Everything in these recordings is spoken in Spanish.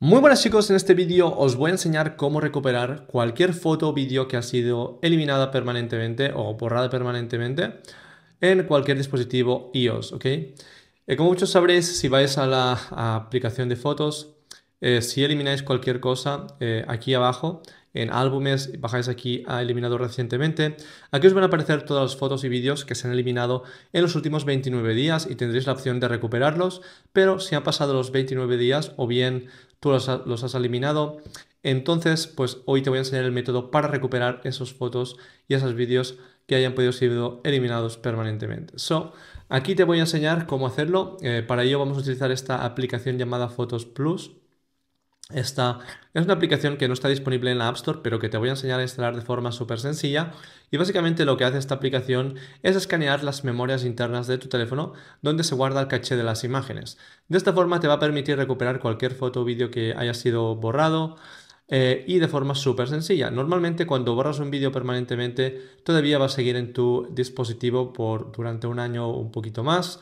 Muy buenas chicos, en este vídeo os voy a enseñar cómo recuperar cualquier foto o vídeo que ha sido eliminada permanentemente o borrada permanentemente en cualquier dispositivo iOS, ¿ok? Eh, como muchos sabréis, si vais a la aplicación de fotos, eh, si elimináis cualquier cosa, eh, aquí abajo en álbumes, bajáis aquí a eliminado recientemente. Aquí os van a aparecer todas las fotos y vídeos que se han eliminado en los últimos 29 días y tendréis la opción de recuperarlos, pero si han pasado los 29 días o bien tú los, has eliminado. Entonces, pues hoy te voy a enseñar el método para recuperar esas fotos y esos vídeos que hayan podido ser eliminados permanentemente. So, aquí te voy a enseñar cómo hacerlo. Eh, para ello vamos a utilizar esta aplicación llamada Fotos Plus. Esta es una aplicación que no está disponible en la App Store, pero que te voy a enseñar a instalar de forma súper sencilla. Y básicamente lo que hace esta aplicación es escanear las memorias internas de tu teléfono donde se guarda el caché de las imágenes. De esta forma te va a permitir recuperar cualquier foto o vídeo que haya sido borrado, eh, y de forma súper sencilla. Normalmente cuando borras un vídeo permanentemente todavía va a seguir en tu dispositivo por durante un año o un poquito más.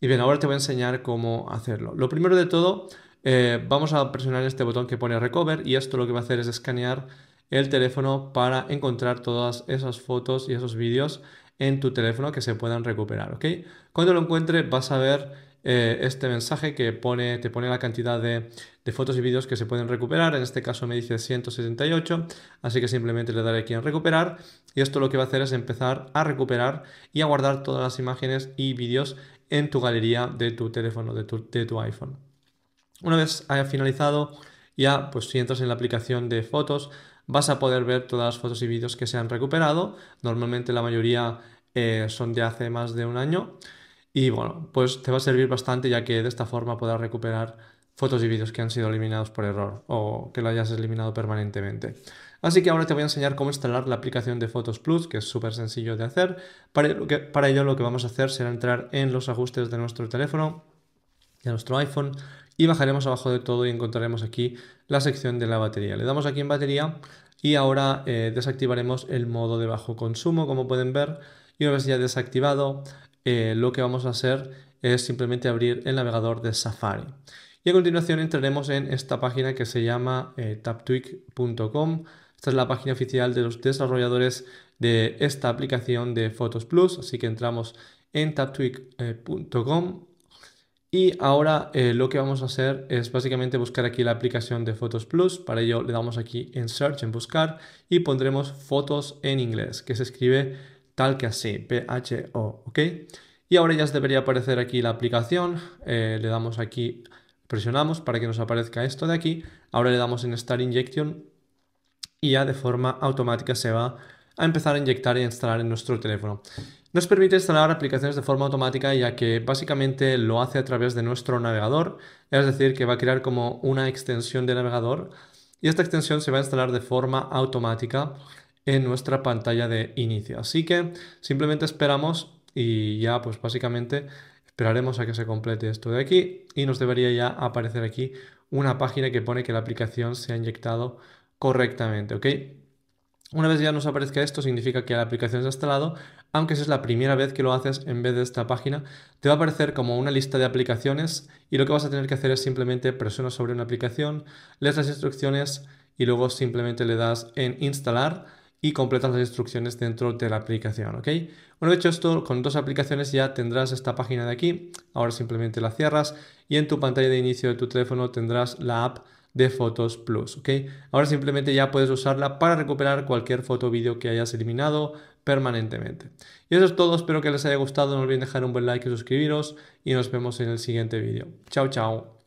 Y bien, ahora te voy a enseñar cómo hacerlo. Lo primero de todo eh, vamos a presionar este botón que pone Recover y esto lo que va a hacer es escanear el teléfono para encontrar todas esas fotos y esos vídeos en tu teléfono que se puedan recuperar, Cuando lo encuentre vas a ver eh, este mensaje que te pone la cantidad de, fotos y vídeos que se pueden recuperar, en este caso me dice 178, así que simplemente le daré aquí en recuperar y esto lo que va a hacer es empezar a recuperar y a guardar todas las imágenes y vídeos en tu galería de tu teléfono, de tu iPhone. Una vez haya finalizado, ya pues si entras en la aplicación de fotos, vas a poder ver todas las fotos y vídeos que se han recuperado. Normalmente la mayoría eh, son de hace más de un año. Y bueno, pues te va a servir bastante ya que de esta forma podrás recuperar fotos y vídeos que han sido eliminados por error o que lo hayas eliminado permanentemente. Así que ahora te voy a enseñar cómo instalar la aplicación de Fotos Plus, que es súper sencillo de hacer. Para, para ello lo que vamos a hacer será entrar en los ajustes de nuestro teléfono, de nuestro iPhone, y bajaremos abajo de todo y encontraremos aquí la sección de la batería. Le damos aquí en batería y ahora eh, desactivaremos el modo de bajo consumo como pueden ver y una vez ya desactivado eh, lo que vamos a hacer es simplemente abrir el navegador de Safari. Y a continuación entraremos en esta página que se llama eh, Esta es la página oficial de los desarrolladores de esta aplicación de Fotos Plus, así que entramos en TapTweak.com. Eh, y ahora eh, lo que vamos a hacer es básicamente buscar aquí la aplicación de Fotos Plus. Para ello le damos aquí en Search, en Buscar, y pondremos Fotos en inglés, que se escribe tal que así, P-H-O, ¿ok? Y ahora ya debería aparecer aquí la aplicación. Eh, le damos aquí, presionamos para que nos aparezca esto de aquí. Ahora le damos en Start Injection y ya de forma automática se va a empezar a inyectar y a instalar en nuestro teléfono. Nos permite instalar aplicaciones de forma automática ya que básicamente lo hace a través de nuestro navegador, es decir, que va a crear como una extensión de navegador y esta extensión se va a instalar de forma automática en nuestra pantalla de inicio. Así que simplemente esperamos y ya pues básicamente esperaremos a que se complete esto de aquí y nos debería ya aparecer aquí una página que pone que la aplicación se ha inyectado correctamente, ¿ok? Una vez ya nos aparezca esto, significa que la aplicación se ha instalado, aunque si es la primera vez que lo haces en vez de esta página, te va a aparecer como una lista de aplicaciones y lo que vas a tener que hacer es simplemente presionar sobre una aplicación, lees las instrucciones y luego simplemente le das en instalar y completas las instrucciones dentro de la aplicación, ¿ok? Bueno, hecho esto, con dos aplicaciones ya tendrás esta página de aquí, ahora simplemente la cierras y en tu pantalla de inicio de tu teléfono tendrás la app de fotos Plus. ¿ok? Ahora simplemente ya puedes usarla para recuperar cualquier foto o vídeo que hayas eliminado permanentemente. Y eso es todo, espero que les haya gustado, no olviden dejar un buen like y suscribiros y nos vemos en el siguiente vídeo. Chao, chao.